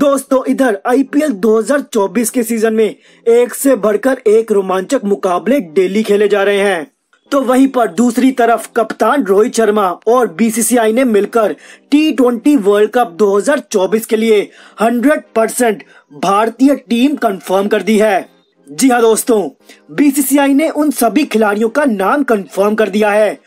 दोस्तों इधर आईपीएल 2024 के सीजन में एक से बढ़कर एक रोमांचक मुकाबले डेली खेले जा रहे हैं तो वहीं पर दूसरी तरफ कप्तान रोहित शर्मा और बीसीसीआई ने मिलकर टी ट्वेंटी वर्ल्ड कप 2024 के लिए 100 परसेंट भारतीय टीम कंफर्म कर दी है जी हाँ दोस्तों बीसीसीआई ने उन सभी खिलाड़ियों का नाम कंफर्म कर दिया है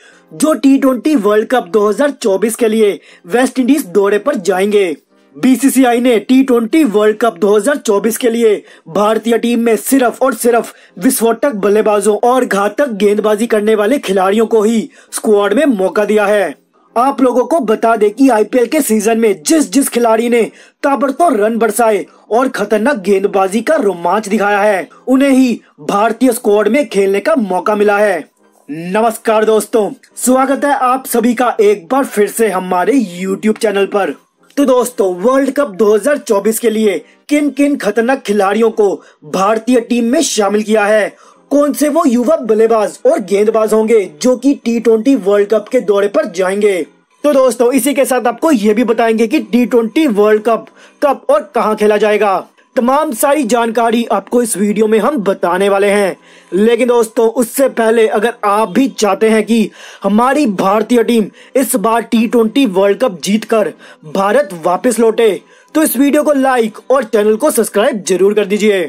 जो टी ट्वेंटी वर्ल्ड कप 2024 के लिए वेस्ट इंडीज दौरे पर जाएंगे बीसीसीआई ने टी ट्वेंटी वर्ल्ड कप 2024 के लिए भारतीय टीम में सिर्फ और सिर्फ विस्फोटक बल्लेबाजों और घातक गेंदबाजी करने वाले खिलाड़ियों को ही स्क्वाड में मौका दिया है आप लोगों को बता दें कि आईपीएल के सीजन में जिस जिस खिलाड़ी ने ताबड़तोड़ रन बरसाए और खतरनाक गेंदबाजी का रोमांच दिखाया है उन्हें ही भारतीय स्क्वाड में खेलने का मौका मिला है नमस्कार दोस्तों स्वागत है आप सभी का एक बार फिर से हमारे YouTube चैनल पर तो दोस्तों वर्ल्ड कप 2024 के लिए किन किन खतरनाक खिलाड़ियों को भारतीय टीम में शामिल किया है कौन से वो युवा बल्लेबाज और गेंदबाज होंगे जो कि टी ट्वेंटी वर्ल्ड कप के दौरे पर जाएंगे तो दोस्तों इसी के साथ आपको ये भी बताएंगे कि टी ट्वेंटी वर्ल्ड कप कब और कहाँ खेला जाएगा तमाम सारी जानकारी आपको इस वीडियो में हम बताने वाले हैं लेकिन दोस्तों उससे पहले अगर आप भी चाहते हैं कि हमारी भारतीय टीम इस बार टी ट्वेंटी वर्ल्ड कप जीतकर भारत वापस लौटे तो इस वीडियो को लाइक और चैनल को सब्सक्राइब जरूर कर दीजिए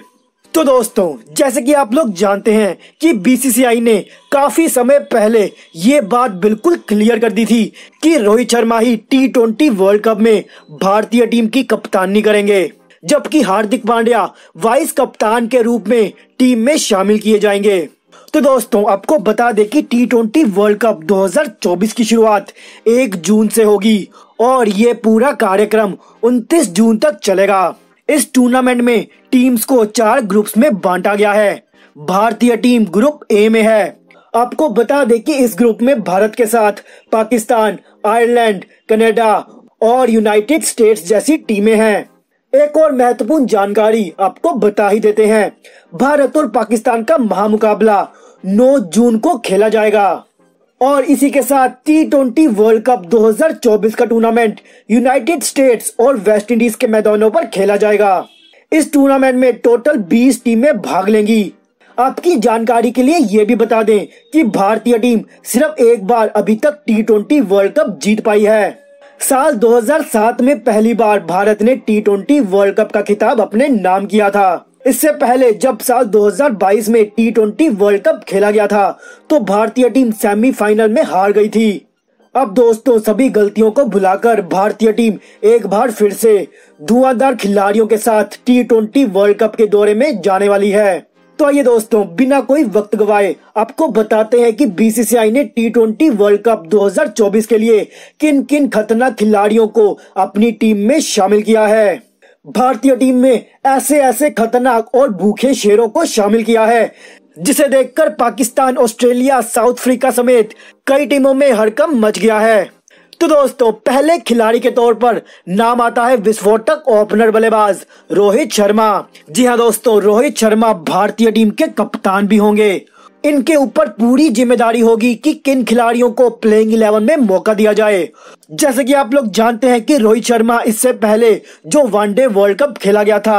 तो दोस्तों जैसे कि आप लोग जानते हैं कि बीसीसीआई ने काफी समय पहले ये बात बिल्कुल क्लियर कर दी थी कि रोहित शर्मा ही टी ट्वेंटी वर्ल्ड कप में भारतीय टीम की कप्तानी करेंगे जबकि हार्दिक पांड्या वाइस कप्तान के रूप में टीम में शामिल किए जाएंगे तो दोस्तों आपको बता दें कि टी ट्वेंटी वर्ल्ड कप 2024 की शुरुआत 1 जून से होगी और ये पूरा कार्यक्रम 29 जून तक चलेगा इस टूर्नामेंट में टीम्स को चार ग्रुप्स में बांटा गया है भारतीय टीम ग्रुप ए में है आपको बता दें कि इस ग्रुप में भारत के साथ पाकिस्तान आयरलैंड कनाडा और यूनाइटेड स्टेट्स जैसी टीमें हैं एक और महत्वपूर्ण जानकारी आपको बता ही देते हैं भारत और पाकिस्तान का महामुकाबला 9 जून को खेला जाएगा और इसी के साथ टी ट्वेंटी वर्ल्ड कप 2024 का टूर्नामेंट यूनाइटेड स्टेट्स और वेस्ट इंडीज के मैदानों पर खेला जाएगा इस टूर्नामेंट में टोटल 20 टीमें भाग लेंगी आपकी जानकारी के लिए ये भी बता दें कि भारतीय टीम सिर्फ एक बार अभी तक टी ट्वेंटी वर्ल्ड कप जीत पाई है साल 2007 में पहली बार भारत ने टी ट्वेंटी वर्ल्ड कप का खिताब अपने नाम किया था इससे पहले जब साल 2022 में टी ट्वेंटी वर्ल्ड कप खेला गया था तो भारतीय टीम सेमीफाइनल में हार गई थी अब दोस्तों सभी गलतियों को भुलाकर भारतीय टीम एक बार फिर से धुआंधार खिलाड़ियों के साथ टी ट्वेंटी वर्ल्ड कप के दौरे में जाने वाली है तो आइए दोस्तों बिना कोई वक्त गवाए आपको बताते हैं कि बीसीसीआई ने टी ट्वेंटी वर्ल्ड कप 2024 के लिए किन किन खतरनाक खिलाड़ियों को अपनी टीम में शामिल किया है भारतीय टीम में ऐसे ऐसे खतरनाक और भूखे शेरों को शामिल किया है जिसे देखकर पाकिस्तान ऑस्ट्रेलिया साउथ अफ्रीका समेत कई टीमों में हड़कम मच गया है तो दोस्तों पहले खिलाड़ी के तौर पर नाम आता है विस्फोटक ओपनर बल्लेबाज रोहित शर्मा जी हाँ दोस्तों रोहित शर्मा भारतीय टीम के कप्तान भी होंगे इनके ऊपर पूरी जिम्मेदारी होगी कि किन खिलाड़ियों को प्लेइंग इलेवन में मौका दिया जाए जैसे कि आप लोग जानते हैं कि रोहित शर्मा इससे पहले जो वनडे वर्ल्ड कप खेला गया था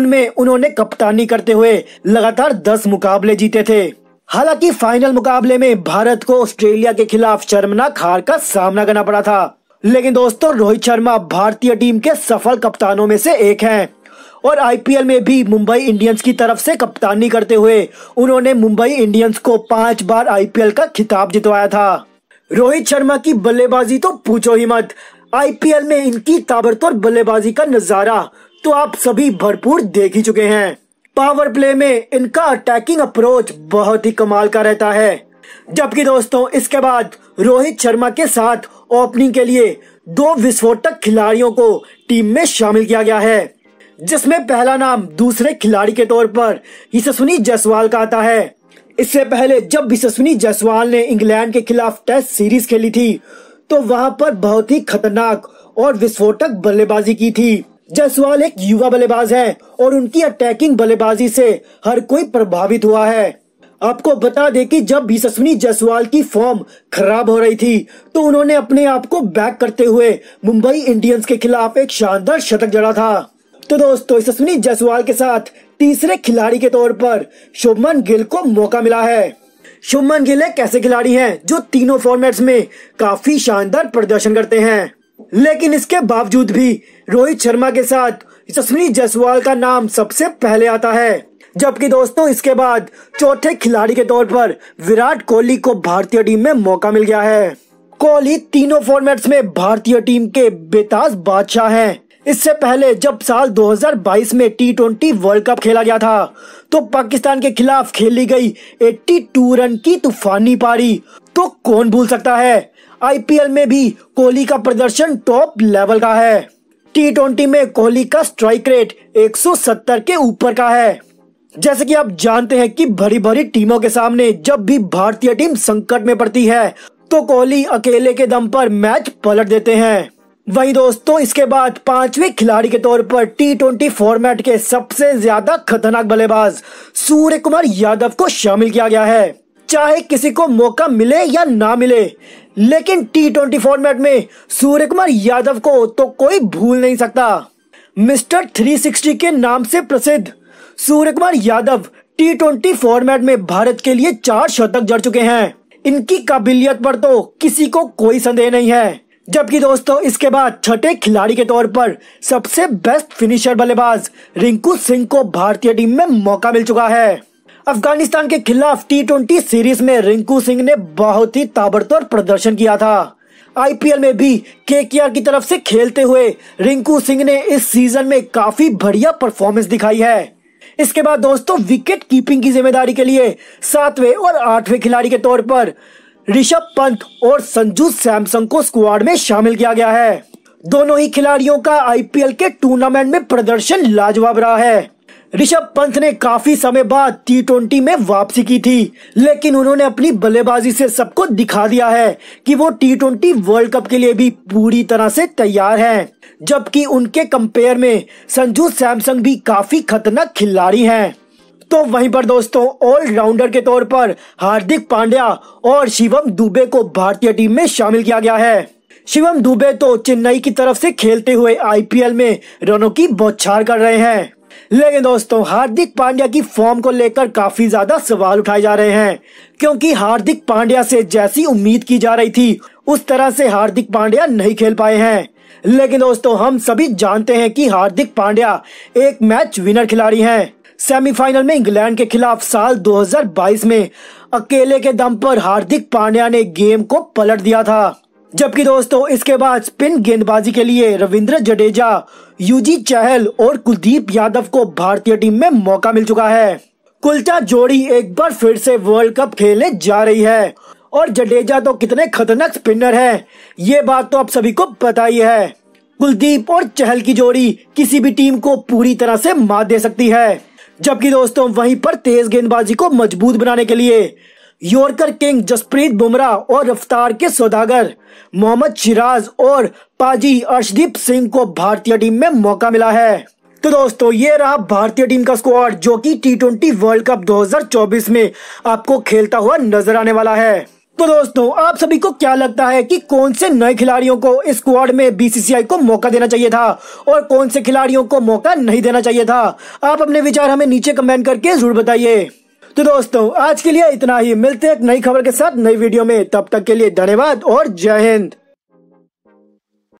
उनमें उन्होंने कप्तानी करते हुए लगातार दस मुकाबले जीते थे हालांकि फाइनल मुकाबले में भारत को ऑस्ट्रेलिया के खिलाफ शर्मनाक हार का सामना करना पड़ा था लेकिन दोस्तों रोहित शर्मा भारतीय टीम के सफल कप्तानों में से एक हैं और आईपीएल में भी मुंबई इंडियंस की तरफ से कप्तानी करते हुए उन्होंने मुंबई इंडियंस को पांच बार आईपीएल का खिताब जितवाया था रोहित शर्मा की बल्लेबाजी तो पूछो ही मत आईपीएल में इनकी ताबड़तोड़ बल्लेबाजी का नजारा तो आप सभी भरपूर देख ही चुके हैं पावर प्ले में इनका अटैकिंग अप्रोच बहुत ही कमाल का रहता है जबकि दोस्तों इसके बाद रोहित शर्मा के साथ ओपनिंग के लिए दो विस्फोटक खिलाड़ियों को टीम में शामिल किया गया है जिसमें पहला नाम दूसरे खिलाड़ी के तौर पर यशस्विनी जायसवाल का आता है इससे पहले जब यशस्विनी जायसवाल ने इंग्लैंड के खिलाफ टेस्ट सीरीज खेली थी तो वहां पर बहुत ही खतरनाक और विस्फोटक बल्लेबाजी की थी जसवाल एक युवा बल्लेबाज है और उनकी अटैकिंग बल्लेबाजी से हर कोई प्रभावित हुआ है आपको बता दें कि जब भी सस्विनी जायसवाल की फॉर्म खराब हो रही थी तो उन्होंने अपने आप को बैक करते हुए मुंबई इंडियंस के खिलाफ एक शानदार शतक जड़ा था तो दोस्तों सस्विनी के साथ तीसरे खिलाड़ी के तौर पर शुभमन गिल को मौका मिला है शुभमन गिल एक ऐसे खिलाड़ी हैं जो तीनों फॉर्मेट्स में काफी शानदार प्रदर्शन करते हैं लेकिन इसके बावजूद भी रोहित शर्मा के साथ जसमी जसवाल का नाम सबसे पहले आता है जबकि दोस्तों इसके बाद चौथे खिलाड़ी के तौर पर विराट कोहली को भारतीय टीम में मौका मिल गया है कोहली तीनों फॉर्मेट्स में भारतीय टीम के बेताज बादशाह हैं। इससे पहले जब साल 2022 में टी ट्वेंटी वर्ल्ड कप खेला गया था तो पाकिस्तान के खिलाफ खेली गई 82 रन की तूफानी पारी तो कौन भूल सकता है आईपीएल में भी कोहली का प्रदर्शन टॉप लेवल का है टी ट्वेंटी में कोहली का स्ट्राइक रेट 170 के ऊपर का है जैसे कि आप जानते हैं कि भरी भरी टीमों के सामने जब भी भारतीय टीम संकट में पड़ती है तो कोहली अकेले के दम पर मैच पलट देते हैं वहीं दोस्तों इसके बाद पांचवे खिलाड़ी के तौर पर टी ट्वेंटी फॉर्मेट के सबसे ज्यादा खतरनाक बल्लेबाज सूर्य कुमार यादव को शामिल किया गया है चाहे किसी को मौका मिले या ना मिले लेकिन टी ट्वेंटी फॉर्मेट में सूर्य कुमार यादव को तो कोई भूल नहीं सकता मिस्टर 360 के नाम से प्रसिद्ध Surya Kumar Yadav T twenty format में भारत के लिए चार शतक जड़ चुके हैं इनकी काबिलियत पर तो किसी को कोई संदेह नहीं है जबकि दोस्तों इसके बाद छठे खिलाड़ी के तौर पर सबसे बेस्ट फिनिशर बल्लेबाज रिंकू सिंह को भारतीय टीम में मौका मिल चुका है अफगानिस्तान के खिलाफ टी ट्वेंटी सीरीज में रिंकू सिंह ने बहुत ही ताबड़तोड़ प्रदर्शन किया था आईपीएल में भी के की तरफ से खेलते हुए रिंकू सिंह ने इस सीजन में काफी बढ़िया परफॉर्मेंस दिखाई है इसके बाद दोस्तों विकेट कीपिंग की जिम्मेदारी के लिए सातवें और आठवें खिलाड़ी के तौर पर ऋषभ पंत और संजू सैमसंग को स्क्वाड में शामिल किया गया है दोनों ही खिलाड़ियों का आईपीएल के टूर्नामेंट में प्रदर्शन लाजवाब रहा है ऋषभ पंत ने काफी समय बाद टी ट्वेंटी में वापसी की थी लेकिन उन्होंने अपनी बल्लेबाजी से सबको दिखा दिया है कि वो टी ट्वेंटी वर्ल्ड कप के लिए भी पूरी तरह से तैयार हैं जबकि उनके कंपेयर में संजू सैमसंग भी काफी खतरनाक खिलाड़ी हैं तो वहीं पर दोस्तों ऑलराउंडर के तौर पर हार्दिक पांड्या और शिवम दुबे को भारतीय टीम में शामिल किया गया है शिवम दुबे तो चेन्नई की तरफ से खेलते हुए आईपीएल में रनों की बौछार कर रहे हैं लेकिन दोस्तों हार्दिक पांड्या की फॉर्म को लेकर काफी ज्यादा सवाल उठाए जा रहे हैं क्योंकि हार्दिक पांड्या से जैसी उम्मीद की जा रही थी उस तरह से हार्दिक पांड्या नहीं खेल पाए हैं लेकिन दोस्तों हम सभी जानते हैं कि हार्दिक पांड्या एक मैच विनर खिलाड़ी हैं सेमीफाइनल में इंग्लैंड के खिलाफ साल 2022 में अकेले के दम पर हार्दिक पांड्या ने गेम को पलट दिया था जबकि दोस्तों इसके बाद स्पिन गेंदबाजी के लिए रविंद्र जडेजा यूजी चहल और कुलदीप यादव को भारतीय टीम में मौका मिल चुका है कुलचा जोड़ी एक बार फिर से वर्ल्ड कप खेलने जा रही है और जडेजा तो कितने खतरनाक स्पिनर हैं ये बात तो आप सभी को पता ही है कुलदीप और चहल की जोड़ी किसी भी टीम को पूरी तरह से मात दे सकती है जबकि दोस्तों वहीं पर तेज गेंदबाजी को मजबूत बनाने के लिए यॉर्कर किंग जसप्रीत बुमराह और रफ्तार के सौदागर मोहम्मद शिराज और पाजी अर्शदीप सिंह को भारतीय टीम में मौका मिला है तो दोस्तों ये रहा भारतीय टीम का स्क्वाड जो कि टी ट्वेंटी वर्ल्ड कप 2024 में आपको खेलता हुआ नजर आने वाला है तो दोस्तों आप सभी को क्या लगता है कि कौन से नए खिलाड़ियों को इस स्क्वाड में बीसीसीआई को मौका देना चाहिए था और कौन से खिलाड़ियों को मौका नहीं देना चाहिए था आप अपने विचार हमें नीचे कमेंट करके जरूर बताइए तो दोस्तों आज के लिए इतना ही मिलते हैं एक नई खबर के साथ नई वीडियो में तब तक के लिए धन्यवाद और जय हिंद